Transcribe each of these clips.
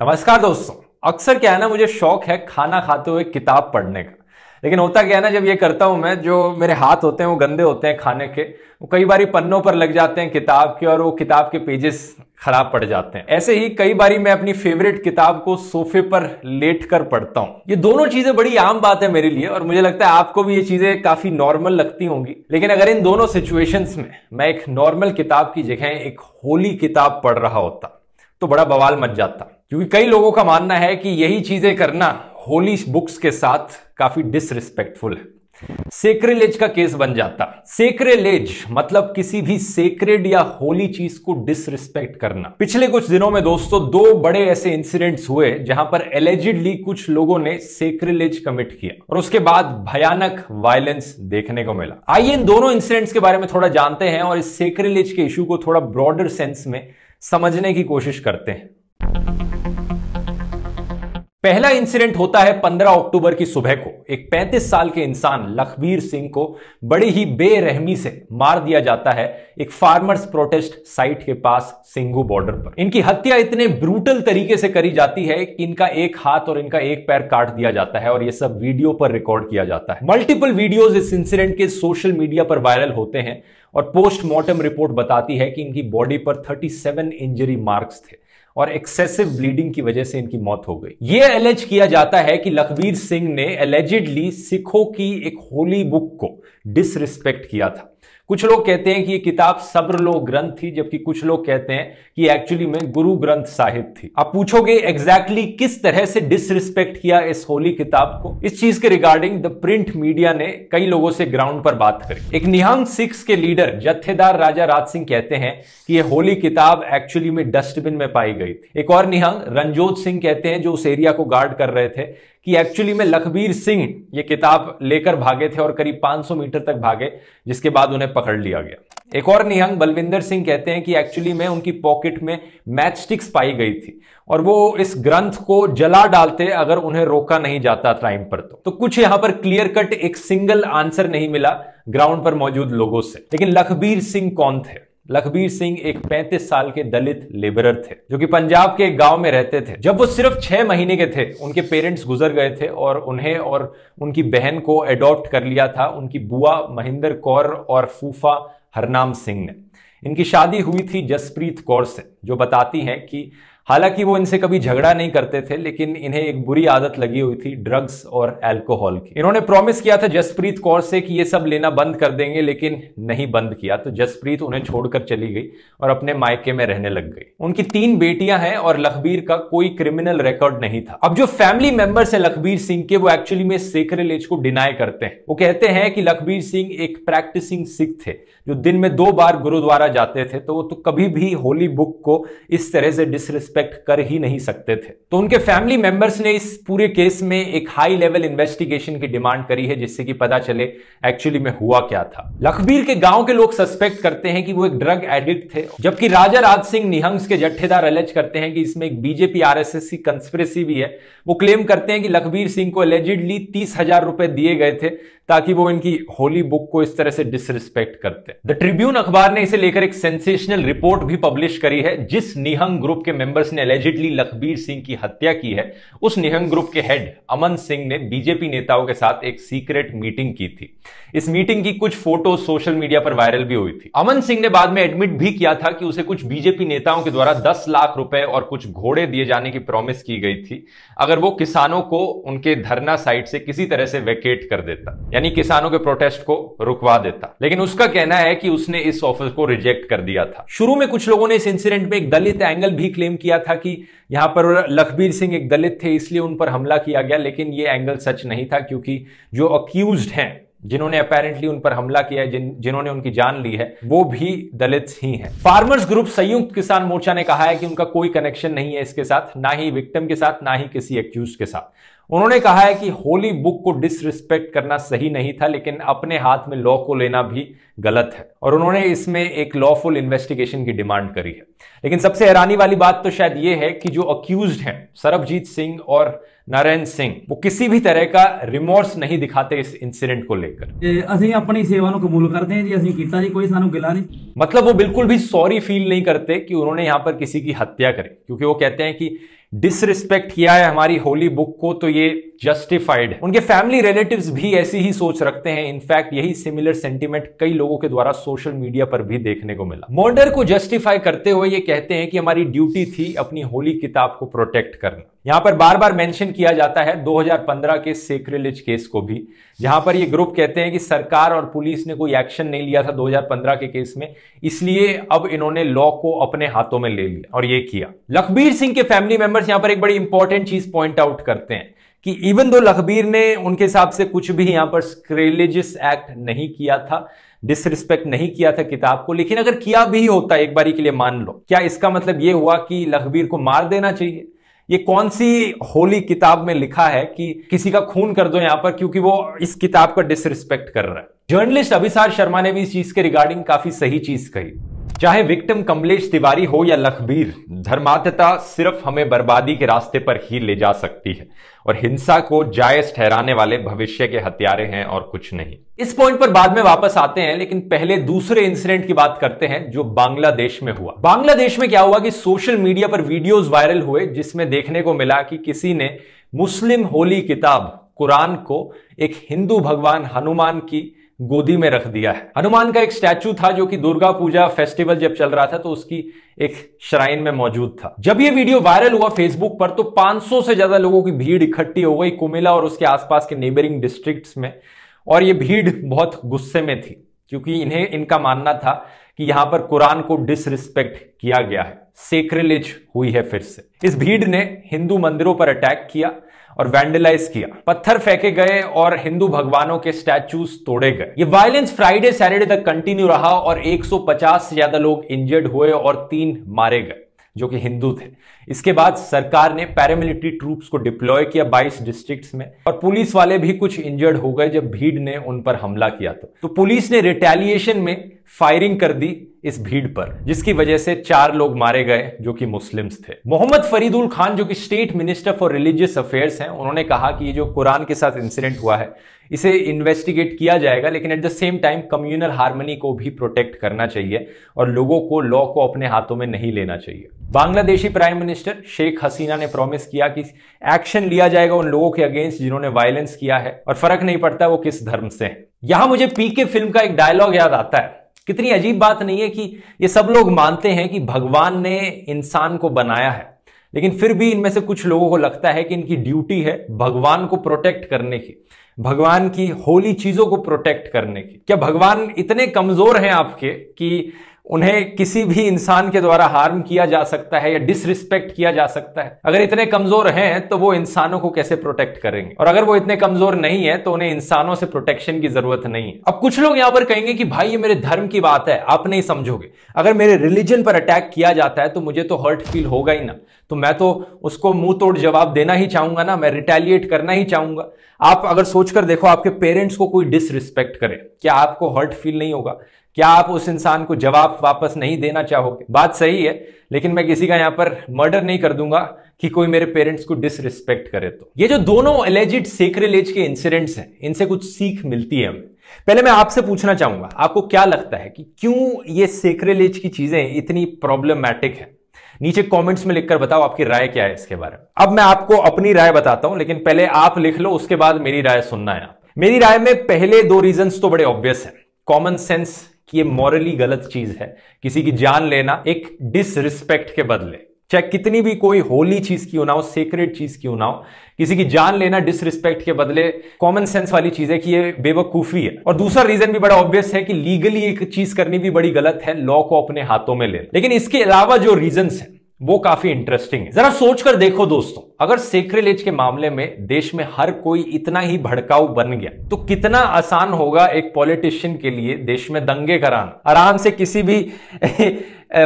नमस्कार दोस्तों अक्सर क्या है ना मुझे शौक है खाना खाते हुए किताब पढ़ने का लेकिन होता क्या है ना जब ये करता हूं मैं जो मेरे हाथ होते हैं वो गंदे होते हैं खाने के वो कई बार पन्नों पर लग जाते हैं किताब के और वो किताब के पेजेस खराब पड़ जाते हैं ऐसे ही कई बार मैं अपनी फेवरेट किताब को सोफे पर लेट कर पढ़ता हूँ ये दोनों चीजें बड़ी आम बात है मेरे लिए और मुझे लगता है आपको भी ये चीजें काफी नॉर्मल लगती होंगी लेकिन अगर इन दोनों सिचुएशंस में मैं एक नॉर्मल किताब की जगह एक होली किताब पढ़ रहा होता तो बड़ा बवाल मच जाता क्योंकि कई लोगों का मानना है कि यही चीजें करना होली बुक्स के साथ काफी डिसरिस्पेक्टफुल है सेक्रेलेज का केस बन जाता सेक्रेलेज मतलब किसी भी सेक्रेड या होली चीज को डिसरिस्पेक्ट करना पिछले कुछ दिनों में दोस्तों दो बड़े ऐसे इंसिडेंट्स हुए जहां पर एलिजिडली कुछ लोगों ने सेक्रेलेज कमिट किया और उसके बाद भयानक वायलेंस देखने को मिला आइए इन दोनों इंसिडेंट्स के बारे में थोड़ा जानते हैं और इस सेक्रेलेज के इशू को थोड़ा ब्रॉडर सेंस में समझने की कोशिश करते हैं पहला इंसिडेंट होता है 15 अक्टूबर की सुबह को एक 35 साल के इंसान लखबीर सिंह को बड़ी ही बेरहमी से मार दिया जाता है एक फार्मर्स प्रोटेस्ट साइट के पास सिंगू बॉर्डर पर इनकी हत्या इतने ब्रूटल तरीके से करी जाती है कि इनका एक हाथ और इनका एक पैर काट दिया जाता है और यह सब वीडियो पर रिकॉर्ड किया जाता है मल्टीपल वीडियोज इस इंसिडेंट के सोशल मीडिया पर वायरल होते हैं और पोस्टमार्टम रिपोर्ट बताती है कि इनकी बॉडी पर 37 इंजरी मार्क्स थे और एक्सेसिव ब्लीडिंग की वजह से इनकी मौत हो गई यह एलेज किया जाता है कि लखबीर सिंह ने एलिजिडली सिखों की एक होली बुक को डिसरिस्पेक्ट किया था कुछ लोग कहते हैं कि ये किताब सब्र लोग ग्रंथ थी जबकि कुछ लोग कहते हैं कि एक्चुअली में गुरु ग्रंथ साहिब थी आप पूछोगे एग्जैक्टली exactly किस तरह से डिसरिस्पेक्ट किया इस होली किताब को इस चीज के रिगार्डिंग द प्रिंट मीडिया ने कई लोगों से ग्राउंड पर बात करी एक निहंग सिक्स के लीडर जत्थेदार राजा राज सिंह कहते हैं कि यह होली किताब एक्चुअली में डस्टबिन में पाई गई थी एक और निहंग रंजोत सिंह कहते हैं जो उस एरिया को गार्ड कर रहे थे कि एक्चुअली में लखबीर सिंह ये किताब लेकर भागे थे और करीब 500 मीटर तक भागे जिसके बाद उन्हें पकड़ लिया गया एक और निहंग बलविंदर सिंह कहते हैं कि एक्चुअली में उनकी पॉकेट में मैचस्टिक्स पाई गई थी और वो इस ग्रंथ को जला डालते अगर उन्हें रोका नहीं जाता क्राइम पर तो, तो कुछ यहां पर क्लियर कट एक सिंगल आंसर नहीं मिला ग्राउंड पर मौजूद लोगों से लेकिन लखबीर सिंह कौन थे लखबीर सिंह एक 35 साल के दलित लेबरर थे जो कि पंजाब के एक गांव में रहते थे जब वो सिर्फ छह महीने के थे उनके पेरेंट्स गुजर गए थे और उन्हें और उनकी बहन को एडॉप्ट कर लिया था उनकी बुआ महेंद्र कौर और फूफा हरनाम सिंह ने इनकी शादी हुई थी जसप्रीत कौर से जो बताती हैं कि हालांकि वो इनसे कभी झगड़ा नहीं करते थे लेकिन इन्हें एक बुरी आदत लगी हुई थी ड्रग्स और एल्कोहल की इन्होंने प्रॉमिस किया था जसप्रीत कौर से कि ये सब लेना बंद कर देंगे लेकिन नहीं बंद किया तो जसप्रीत उन्हें छोड़कर चली गई और अपने मायके में रहने लग गई उनकी तीन बेटियां हैं और लखबीर का कोई क्रिमिनल रिकॉर्ड नहीं था अब जो फैमिली मेंबर्स है लखबीर सिंह के वो एक्चुअली में सेक्रेलेज को डिनाई करते हैं वो कहते हैं कि लखबीर सिंह एक प्रैक्टिसिंग सिख थे जो दिन में दो बार गुरुद्वारा जाते थे तो वो तो कभी भी होली बुक को इस तरह से डिसरिस्पेक्ट एक्सपेक्ट कर ही नहीं सकते थे तो उनके फैमिली मेंबर्स ने इस पूरे केस में एक हाई लेवल इन्वेस्टिगेशन की डिमांड करी है जिससे कि पता चले एक्चुअली में हुआ क्या था लखबीर के गांव के लोग सस्पेक्ट करते हैं कि वो एक ड्रग एडिक्ट थे जबकि राजा राज सिंह निहंग्स के जट्ठेदार अलज करते हैं कि इसमें एक बीजेपी आरएसएस की कंस्पिरेसी भी है वो क्लेम करते हैं कि लखबीर सिंह को एलिजिडली तीस हजार रुपए दिए गए थे ताकि वो इनकी होली बुक को इस तरह से डिसरिस्पेक्ट करते द ट्रिब्यून अखबार ने इसे लेकर एक सेंसेशनल रिपोर्ट भी पब्लिश करी है जिस निहंग ग्रुप के मेंबर्स ने एलिजिडली लखबीर सिंह की हत्या की है उस निहंग ग्रुप के हेड अमन सिंह ने बीजेपी नेताओं के साथ एक सीक्रेट मीटिंग की थी इस मीटिंग की कुछ फोटो सोशल मीडिया पर वायरल भी हुई थी अमन सिंह ने बाद में एडमिट भी किया था कि उसे कुछ बीजेपी नेताओं के द्वारा दस लाख रुपए और कुछ घोड़े दिए जाने की प्रॉमिस की गई थी अगर वो किसानों को उनके धरना साइट से किसी तरह से वेकेट कर देता यानी किसानों के प्रोटेस्ट को रुकवा देता लेकिन उसका कहना है कि उसने इस ऑफर को रिजेक्ट कर दिया था शुरू में कुछ लोगों ने इस इंसिडेंट में एक दलित एंगल भी क्लेम किया था कि यहां पर लखबीर सिंह एक दलित थे इसलिए उन पर हमला किया गया लेकिन ये एंगल सच नहीं था क्योंकि जो अक्यूज हैं जिन्होंने अपेरेंटली उन पर हमला किया है जिन जिन्होंने उनकी जान ली है वो भी दलित ही हैं फार्मर्स ग्रुप संयुक्त किसान मोर्चा ने कहा है कि उनका कोई कनेक्शन नहीं है इसके साथ ना ही विक्टिम के साथ ना ही किसी एक्यूज के साथ उन्होंने कहा है कि होली बुक को डिसरिस्पेक्ट करना सही नहीं था लेकिन अपने हाथ में लॉ को लेना भी गलत है और उन्होंने इसमें एक लॉफुल इन्वेस्टिगेशन की डिमांड करी है लेकिन सबसे हैरानी वाली बात तो शायद ये है कि जो अक्यूज हैं सरबजीत सिंह और नारायण सिंह वो किसी भी तरह का रिमोर्स नहीं दिखाते इस इंसिडेंट को लेकर असि अपनी सेवा कबूल करते हैं जी अभी किया जी कोई सू गिला नहीं मतलब वो बिल्कुल भी सॉरी फील नहीं करते कि उन्होंने यहां पर किसी की हत्या करी क्योंकि वो कहते हैं कि डिसरिस्पेक्ट किया है हमारी होली बुक को तो ये जस्टिफाइड उनके फैमिली रिलेटिव्स भी ऐसी ही सोच रखते हैं इनफैक्ट यही सिमिलर सेंटीमेंट कई लोगों के द्वारा सोशल मीडिया पर भी देखने को मिला मर्डर को जस्टिफाई करते हुए ये कहते हैं कि हमारी ड्यूटी थी अपनी होली किताब को प्रोटेक्ट करना यहां पर बार बार मेंशन किया जाता है 2015 के सेक्रेलिज केस को भी जहां पर ये ग्रुप कहते हैं कि सरकार और पुलिस ने कोई एक्शन नहीं लिया था 2015 के केस में इसलिए अब इन्होंने लॉ को अपने हाथों में ले लिया और ये किया लखबीर सिंह के फैमिली मेंबर्स यहां पर एक बड़ी इंपॉर्टेंट चीज पॉइंट आउट करते हैं कि इवन दो लखबीर ने उनके हिसाब से कुछ भी यहां पर स्क्रेलिजिस एक्ट नहीं किया था डिसरिस्पेक्ट नहीं किया था किताब को लेकिन अगर किया भी होता एक बारी के लिए मान लो क्या इसका मतलब यह हुआ कि लखबीर को मार देना चाहिए ये कौन सी होली किताब में लिखा है कि किसी का खून कर दो यहां पर क्योंकि वो इस किताब का डिसरिस्पेक्ट कर रहा है जर्नलिस्ट अभिसार शर्मा ने भी इस चीज के रिगार्डिंग काफी सही चीज कही चाहे विक्टिम कमलेश तिवारी हो या लखबीर धर्मार्थता सिर्फ हमें बर्बादी के रास्ते पर ही ले जा सकती है और हिंसा को जायज ठहराने वाले भविष्य के हत्यारे हैं और कुछ नहीं इस पॉइंट पर बाद में वापस आते हैं लेकिन पहले दूसरे इंसिडेंट की बात करते हैं जो बांग्लादेश में हुआ बांग्लादेश में क्या हुआ कि सोशल मीडिया पर वीडियोज वायरल हुए जिसमें देखने को मिला कि किसी ने मुस्लिम होली किताब कुरान को एक हिंदू भगवान हनुमान की गोदी में रख दिया है हनुमान का एक स्टैचू था जो कि दुर्गा पूजा फेस्टिवल जब चल रहा था तो उसकी एक श्राइन में मौजूद था जब यह वीडियो वायरल हुआ फेसबुक पर तो 500 से ज्यादा लोगों की भीड़ इकट्ठी हो गई कुमिला और उसके आसपास के नेबरिंग डिस्ट्रिक्ट्स में और ये भीड़ बहुत गुस्से में थी क्योंकि इन्हें इनका मानना था कि यहां पर कुरान को डिसरिस्पेक्ट किया गया है सेक्रिलिज हुई है फिर से इस भीड़ ने हिंदू मंदिरों पर अटैक किया और वैंडलाइज किया पत्थर फेंके गए और हिंदू भगवानों के स्टैचूज तोड़े गए ये वायलेंस फ्राइडे सैटरडे तक कंटिन्यू रहा और 150 से ज्यादा लोग इंजर्ड हुए और तीन मारे गए जो कि हिंदू थे इसके बाद सरकार ने पैरामिलिट्री ट्रूप्स को डिप्लॉय किया 22 डिस्ट्रिक्ट्स में और पुलिस वाले भी कुछ इंजर्ड हो गए जब भीड़ ने उन पर हमला किया था तो पुलिस ने रिटेलिएशन में फायरिंग कर दी इस भीड़ पर जिसकी वजह से चार लोग मारे गए जो कि मुस्लिम्स थे मोहम्मद फरीदुल खान जो कि state minister for religious affairs हैं उन्होंने कहा कि ये जो कुरान के साथ इंसिडेंट हुआ है इसे इन्वेस्टिगेट किया जाएगा लेकिन at the same time communal harmony को भी प्रोटेक्ट करना चाहिए और लोगों को लॉ को अपने हाथों में नहीं लेना चाहिए बांग्लादेशी प्राइम मिनिस्टर शेख हसीना ने प्रॉमिस किया कि एक्शन लिया जाएगा उन लोगों के अगेंस्ट जिन्होंने वायलेंस किया है और फर्क नहीं पड़ता वो किस धर्म से है यहां मुझे पीके फिल्म का एक डायलॉग याद आता है कितनी अजीब बात नहीं है कि ये सब लोग मानते हैं कि भगवान ने इंसान को बनाया है लेकिन फिर भी इनमें से कुछ लोगों को लगता है कि इनकी ड्यूटी है भगवान को प्रोटेक्ट करने की भगवान की होली चीजों को प्रोटेक्ट करने की क्या भगवान इतने कमजोर हैं आपके कि उन्हें किसी भी इंसान के द्वारा हार्म किया जा सकता है या डिसरिस्पेक्ट किया जा सकता है अगर इतने कमजोर हैं तो वो इंसानों को कैसे प्रोटेक्ट करेंगे और अगर वो इतने कमजोर नहीं है तो उन्हें इंसानों से प्रोटेक्शन की जरूरत नहीं है अब कुछ लोग यहां पर कहेंगे कि भाई ये मेरे धर्म की बात है आप नहीं समझोगे अगर मेरे रिलीजन पर अटैक किया जाता है तो मुझे तो हर्ट फील होगा ही ना तो मैं तो उसको मुंह तोड़ जवाब देना ही चाहूंगा ना मैं रिटेलिएट करना ही चाहूंगा आप अगर सोचकर देखो आपके पेरेंट्स को कोई डिसरिस्पेक्ट करे क्या आपको हर्ट फील नहीं होगा क्या आप उस इंसान को जवाब वापस नहीं देना चाहोगे बात सही है लेकिन मैं किसी का यहाँ पर मर्डर नहीं कर दूंगा कि कोई मेरे पेरेंट्स को डिसरिस्पेक्ट करे तो ये जो दोनों एलेजिड सेक्रेलेज के इंसिडेंट्स हैं इनसे कुछ सीख मिलती है हमें पहले मैं आपसे पूछना चाहूंगा आपको क्या लगता है कि क्यों ये सेक्रेलेज की चीजें इतनी प्रॉब्लमैटिक है नीचे कमेंट्स में लिखकर बताओ आपकी राय क्या है इसके बारे में अब मैं आपको अपनी राय बताता हूं लेकिन पहले आप लिख लो उसके बाद मेरी राय सुनना है मेरी राय में पहले दो रीजंस तो बड़े ऑब्वियस हैं कॉमन सेंस कि ये मॉरली गलत चीज है किसी की जान लेना एक डिसरिस्पेक्ट के बदले चाहे कितनी भी कोई होली चीज क्यों ना हो सेक्रेट चीज क्यों ना हो किसी की जान लेना डिसरिस्पेक्ट के बदले कॉमन सेंस वाली चीज है कि ये बेवकूफी है और दूसरा रीजन भी बड़ा ऑब्वियस है कि लीगली एक चीज करनी भी बड़ी गलत है लॉ को अपने हाथों में ले लेकिन इसके अलावा जो रीजन है वो काफी इंटरेस्टिंग है जरा सोचकर देखो दोस्तों अगर सेक्रेलेज के मामले में देश में हर कोई इतना ही भड़काऊ बन गया तो कितना आसान होगा एक पॉलिटिशियन के लिए देश में दंगे कराना आराम से किसी भी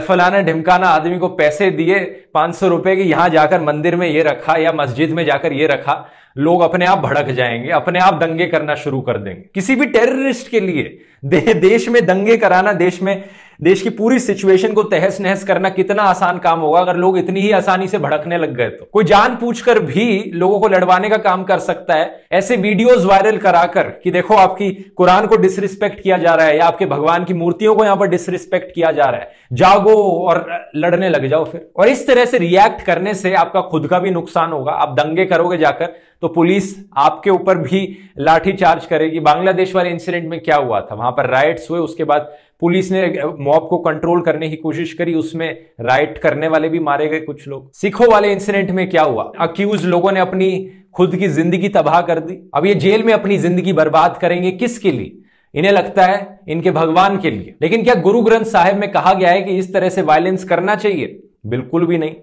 फलाना ढिमकाना आदमी को पैसे दिए पांच सौ रुपए की यहां जाकर मंदिर में ये रखा या मस्जिद में जाकर ये रखा लोग अपने आप भड़क जाएंगे अपने आप दंगे करना शुरू कर देंगे किसी भी टेररिस्ट के लिए दे, देश में दंगे कराना देश में देश की पूरी सिचुएशन को तहस नहस करना कितना आसान काम होगा अगर लोग इतनी ही आसानी से भड़कने लग गए तो कोई जान पूछ कर भी लोगों को लड़वाने का काम कर सकता है ऐसे वीडियोस वायरल कराकर कि देखो आपकी कुरान को डिसरिस्पेक्ट किया जा रहा है या आपके भगवान की मूर्तियों को यहां पर डिसरिस्पेक्ट किया जा रहा है जागो और लड़ने लग जाओ फिर और इस तरह से रिएक्ट करने से आपका खुद का भी नुकसान होगा आप दंगे करोगे जाकर तो पुलिस आपके ऊपर भी लाठीचार्ज करेगी बांग्लादेश वाले इंसिडेंट में क्या हुआ था वहां पर राइट्स हुए उसके बाद पुलिस ने मॉब को कंट्रोल करने की कोशिश करी उसमें राइट करने वाले भी मारे गए कुछ लोग सिखों वाले इंसिडेंट में क्या हुआ अक्यूज लोगों ने अपनी खुद की जिंदगी तबाह कर दी अब ये जेल में अपनी जिंदगी बर्बाद करेंगे किसके लिए इन्हें लगता है इनके भगवान के लिए लेकिन क्या गुरु ग्रंथ साहिब में कहा गया है कि इस तरह से वायलेंस करना चाहिए बिल्कुल भी नहीं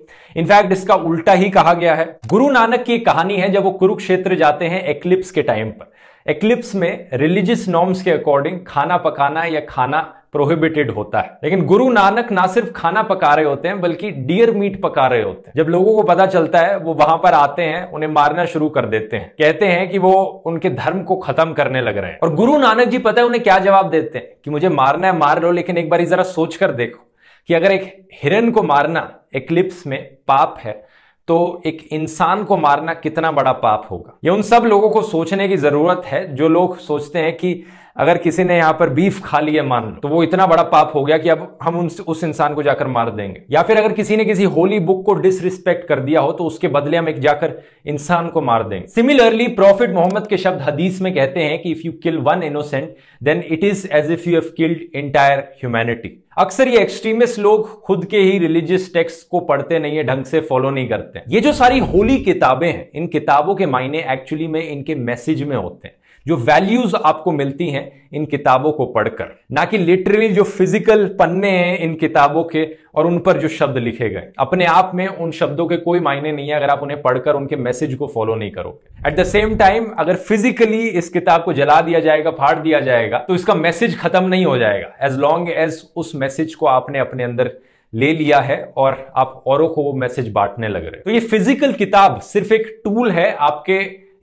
इनफैक्ट इसका उल्टा ही कहा गया है गुरु नानक की कहानी है जब वो कुरुक्षेत्र जाते हैं एक्लिप्स के टाइम पर एक्लिप्स में रिलीजियस नॉर्म्स के अकॉर्डिंग खाना पकाना या खाना प्रोहिबिटेड होता है लेकिन गुरु नानक ना सिर्फ खाना पका रहे होते हैं बल्कि डियर मीट पका रहे होते हैं जब लोगों को पता चलता है वो वहां पर आते हैं उन्हें मारना शुरू कर देते हैं कहते हैं कि वो उनके धर्म को खत्म करने लग रहे हैं और गुरु नानक जी पता है उन्हें क्या जवाब देते हैं कि मुझे मारना है मार लो लेकिन एक बार जरा सोच कर देखो कि अगर एक हिरन को मारना एक्लिप्स में पाप है तो एक इंसान को मारना कितना बड़ा पाप होगा ये उन सब लोगों को सोचने की जरूरत है जो लोग सोचते हैं कि अगर किसी ने यहाँ पर बीफ खा लिया मान लो तो वो इतना बड़ा पाप हो गया कि अब हम उन, उस इंसान को जाकर मार देंगे या फिर अगर किसी ने किसी होली बुक को डिसरिस्पेक्ट कर दिया हो तो उसके बदले हम एक जाकर इंसान को मार देंगे सिमिलरली प्रॉफिट मोहम्मद के शब्द हदीस में कहते हैं कि if you kill one innocent then it is as if you have killed entire humanity अक्सर ये एक्सट्रीमिस्ट लोग खुद के ही रिलीजियस टेक्स्ट को पढ़ते नहीं है ढंग से फॉलो नहीं करते ये जो सारी होली किताबें हैं इन किताबों के मायने एक्चुअली में इनके मैसेज में होते हैं जो वैल्यूज आपको मिलती हैं इन किताबों को पढ़कर ना कि लिटरली जो फिजिकल पन्ने हैं इन किताबों के और उन पर जो शब्द लिखे गए अपने आप में उन शब्दों के कोई मायने नहीं है अगर आप उन्हें पढ़कर उनके मैसेज को फॉलो नहीं करोगे एट द सेम टाइम अगर फिजिकली इस किताब को जला दिया जाएगा फाड़ दिया जाएगा तो इसका मैसेज खत्म नहीं हो जाएगा एज लॉन्ग एज उस मैसेज को आपने अपने अंदर ले लिया है और आप औरों को वो मैसेज बांटने लग रहे हैं तो ये फिजिकल किताब सिर्फ एक टूल है आपके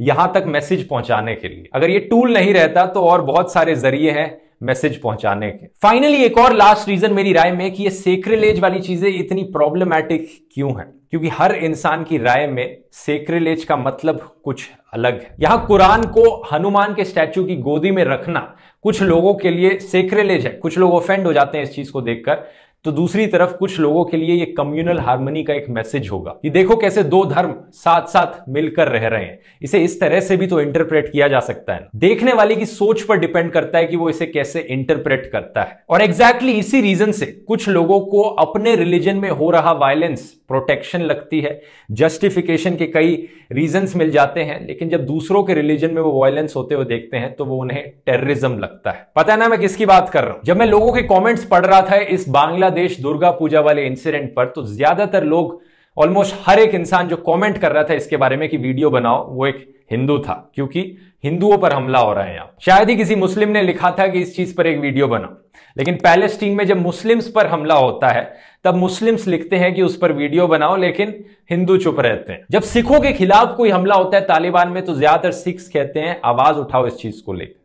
यहां तक मैसेज पहुंचाने के लिए अगर ये टूल नहीं रहता तो और बहुत सारे जरिए हैं मैसेज पहुंचाने के फाइनली एक और लास्ट रीजन मेरी राय में कि ये सेक्रेलेज वाली चीजें इतनी प्रॉब्लमैटिक क्यों है क्योंकि हर इंसान की राय में सेक्रेलेज का मतलब कुछ अलग है यहां कुरान को हनुमान के स्टैचू की गोदी में रखना कुछ लोगों के लिए सेक्रेलेज है कुछ लोग ऑफेंड हो जाते हैं इस चीज को देखकर तो दूसरी तरफ कुछ लोगों के लिए ये कम्युनल हारमोनी का एक मैसेज होगा ये देखो कैसे दो धर्म साथ साथ मिलकर रह रहे हैं इसे इस तरह से भी तो इंटरप्रेट किया जा सकता है देखने वाले की सोच पर डिपेंड करता है कि वो इसे कैसे इंटरप्रेट करता है और एग्जैक्टली exactly इसी रीजन से कुछ लोगों को अपने रिलीजन में हो रहा वायलेंस प्रोटेक्शन लगती है जस्टिफिकेशन के कई रीजन मिल जाते हैं लेकिन जब दूसरों के रिलीजन में वो वायलेंस होते हुए देखते हैं तो वो उन्हें टेररिज्म लगता है पता है ना मैं किसकी बात कर रहा हूं जब मैं लोगों के कॉमेंट्स पढ़ रहा था इस बांग्ला बांग्लादेश दुर्गा पूजा वाले इंसिडेंट पर तो ज्यादातर लोग ऑलमोस्ट हर एक इंसान जो कमेंट कर रहा था इसके बारे में कि वीडियो बनाओ वो एक हिंदू था क्योंकि हिंदुओं पर हमला हो रहा है यहाँ शायद ही किसी मुस्लिम ने लिखा था कि इस चीज पर एक वीडियो बनाओ लेकिन पैलेस्टीन में जब मुस्लिम्स पर हमला होता है तब मुस्लिम्स लिखते हैं कि उस पर वीडियो बनाओ लेकिन हिंदू चुप रहते हैं जब सिखों के खिलाफ कोई हमला होता है तालिबान में तो ज्यादातर सिख्स कहते हैं आवाज उठाओ इस चीज को लेकर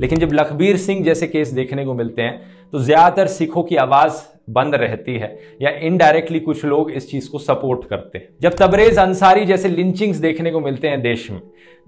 लेकिन जब लखबीर सिंह जैसे केस देखने को मिलते हैं तो ज़्यादातर सिखों की आवाज़ बंद रहती है या इनडायरेक्टली कुछ लोग इस चीज़ को सपोर्ट करते हैं जब तबरेज अंसारी जैसे लिंचिंग्स देखने को मिलते हैं देश में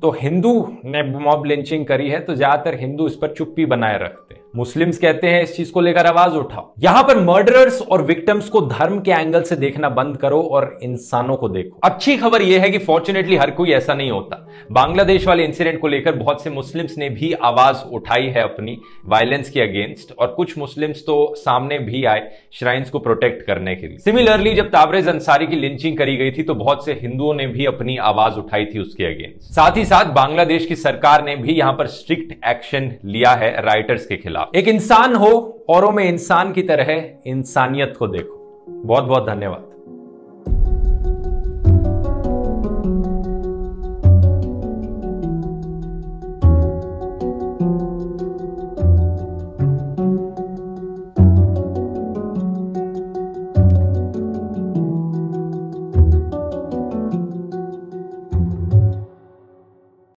तो हिंदू ने मॉब लिंचिंग करी है तो ज़्यादातर हिंदू इस पर चुप्पी बनाए रखते हैं मुस्लिम्स कहते हैं इस चीज को लेकर आवाज उठाओ यहां पर मर्डरर्स और विक्टिम्स को धर्म के एंगल से देखना बंद करो और इंसानों को देखो अच्छी खबर यह है कि फॉर्चुनेटली हर कोई ऐसा नहीं होता बांग्लादेश वाले इंसिडेंट को लेकर बहुत से मुस्लिम्स ने भी आवाज उठाई है अपनी वायलेंस के अगेंस्ट और कुछ मुस्लिम मुस्लिम्स तो सामने भी आए श्राइन्स को प्रोटेक्ट करने के लिए सिमिलरली जब ताबरेज अंसारी की लिंचिंग करी गई थी तो बहुत से हिंदुओं ने भी अपनी आवाज उठाई थी उसके अगेंस्ट साथ ही साथ बांग्लादेश की सरकार ने भी यहां पर स्ट्रिक्ट एक्शन लिया है राइटर्स के खिलाफ एक इंसान हो औरों में इंसान की तरह इंसानियत को देखो बहुत बहुत धन्यवाद